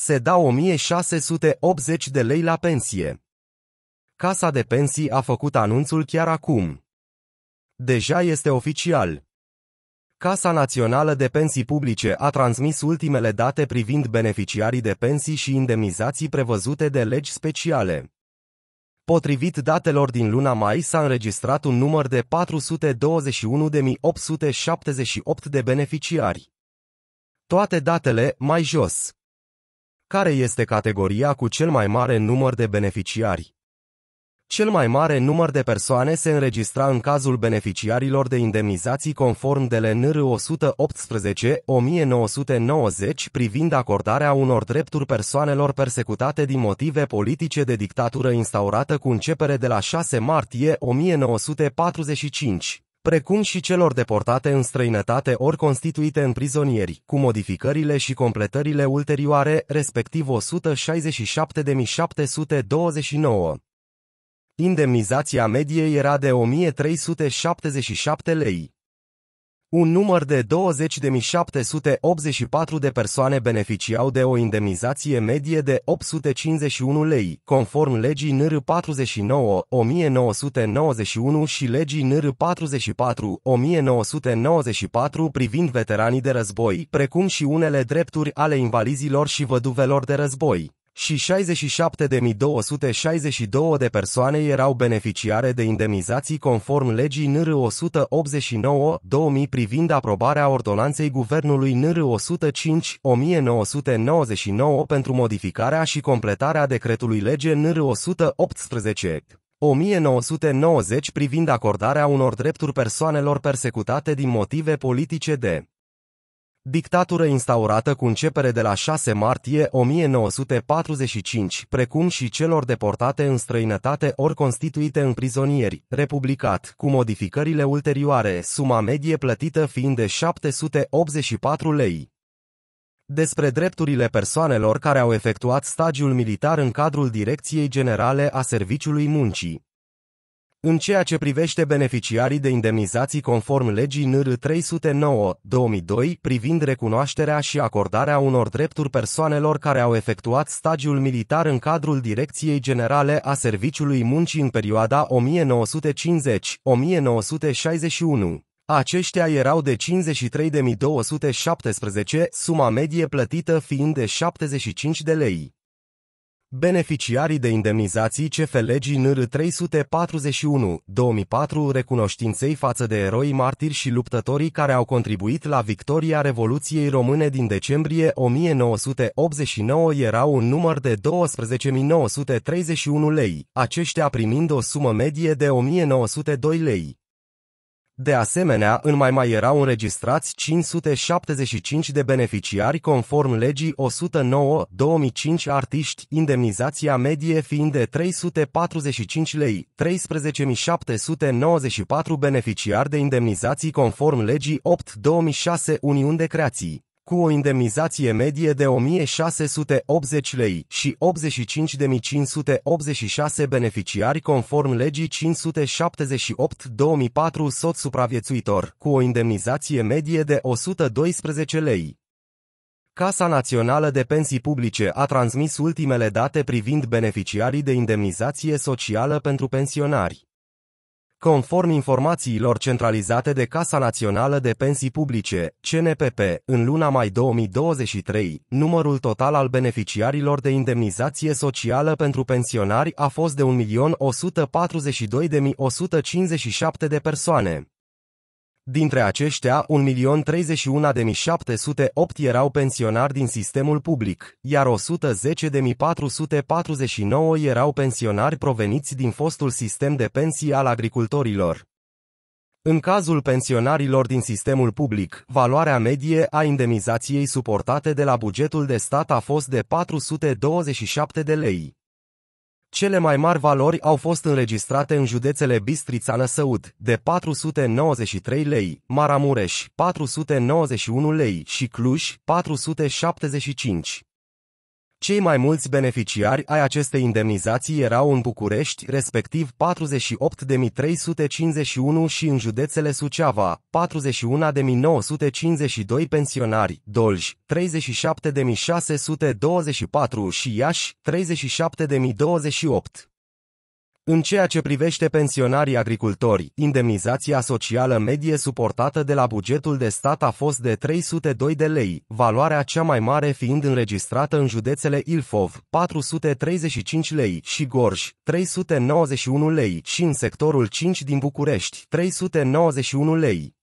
se dau 1680 de lei la pensie. Casa de pensii a făcut anunțul chiar acum. Deja este oficial. Casa Națională de Pensii Publice a transmis ultimele date privind beneficiarii de pensii și indemnizații prevăzute de legi speciale. Potrivit datelor din luna mai s-a înregistrat un număr de 421.878 de beneficiari. Toate datele mai jos. Care este categoria cu cel mai mare număr de beneficiari? Cel mai mare număr de persoane se înregistra în cazul beneficiarilor de indemnizații conform de LNR 118-1990 privind acordarea unor drepturi persoanelor persecutate din motive politice de dictatură instaurată cu începere de la 6 martie 1945 precum și celor deportate în străinătate ori constituite în prizonieri, cu modificările și completările ulterioare, respectiv 167.729. Indemnizația medie era de 1377 lei. Un număr de 20.784 de persoane beneficiau de o indemnizație medie de 851 lei, conform legii NR 49 1991 și legii NR 44 1994 privind veteranii de război, precum și unele drepturi ale invalizilor și văduvelor de război și 67.262 de persoane erau beneficiare de indemnizații conform legii NR 189-2000 privind aprobarea ordonanței Guvernului NR 105-1999 pentru modificarea și completarea decretului lege NR 118. 1990 privind acordarea unor drepturi persoanelor persecutate din motive politice de dictatură instaurată cu începere de la 6 martie 1945, precum și celor deportate în străinătate ori constituite în prizonieri, republicat, cu modificările ulterioare, suma medie plătită fiind de 784 lei despre drepturile persoanelor care au efectuat stagiul militar în cadrul Direcției Generale a Serviciului Muncii. În ceea ce privește beneficiarii de indemnizații conform legii NR 309-2002 privind recunoașterea și acordarea unor drepturi persoanelor care au efectuat stagiul militar în cadrul Direcției Generale a Serviciului Muncii în perioada 1950-1961, aceștia erau de 53.217, suma medie plătită fiind de 75 de lei. Beneficiarii de indemnizații CFLG NR 341 2004 recunoștinței față de eroi martiri și luptătorii care au contribuit la victoria Revoluției Române din decembrie 1989 erau un număr de 12.931 lei, aceștia primind o sumă medie de 1.902 lei. De asemenea, în mai mai erau înregistrați 575 de beneficiari conform legii 109-2005 artiști, indemnizația medie fiind de 345 lei, 13.794 beneficiari de indemnizații conform legii 8-2006 Uniuni de Creații cu o indemnizație medie de 1680 lei și 85.586 beneficiari conform legii 578-2004 soț supraviețuitor, cu o indemnizație medie de 112 lei. Casa Națională de Pensii Publice a transmis ultimele date privind beneficiarii de indemnizație socială pentru pensionari. Conform informațiilor centralizate de Casa Națională de Pensii Publice, CNPP, în luna mai 2023, numărul total al beneficiarilor de indemnizație socială pentru pensionari a fost de 1.142.157 de persoane. Dintre aceștia, 1.031.708 erau pensionari din sistemul public, iar 110.449 erau pensionari proveniți din fostul sistem de pensii al agricultorilor. În cazul pensionarilor din sistemul public, valoarea medie a indemnizației suportate de la bugetul de stat a fost de 427 de lei. Cele mai mari valori au fost înregistrate în județele Bistrița Năsăud, de 493 lei, Maramureș, 491 lei și Cluj, 475. Cei mai mulți beneficiari ai acestei indemnizații erau în București, respectiv 48.351 și în județele Suceava, 41.952 pensionari, Dolj, 37.624 și Iași, 37.028. În ceea ce privește pensionarii agricultori, indemnizația socială medie suportată de la bugetul de stat a fost de 302 de lei, valoarea cea mai mare fiind înregistrată în județele Ilfov, 435 lei, și Gorj, 391 lei, și în sectorul 5 din București, 391 lei.